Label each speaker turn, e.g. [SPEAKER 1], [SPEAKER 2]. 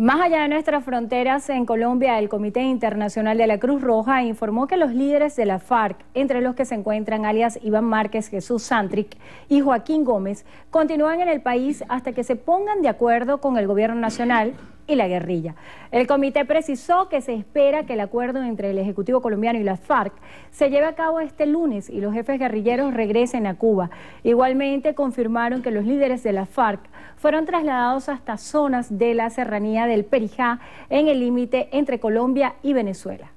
[SPEAKER 1] Más allá de nuestras fronteras, en Colombia, el Comité Internacional de la Cruz Roja informó que los líderes de la FARC, entre los que se encuentran alias Iván Márquez, Jesús Santric y Joaquín Gómez, continúan en el país hasta que se pongan de acuerdo con el gobierno nacional y la guerrilla. El comité precisó que se espera que el acuerdo entre el Ejecutivo colombiano y las FARC se lleve a cabo este lunes y los jefes guerrilleros regresen a Cuba. Igualmente confirmaron que los líderes de las FARC fueron trasladados hasta zonas de la serranía del Perijá en el límite entre Colombia y Venezuela.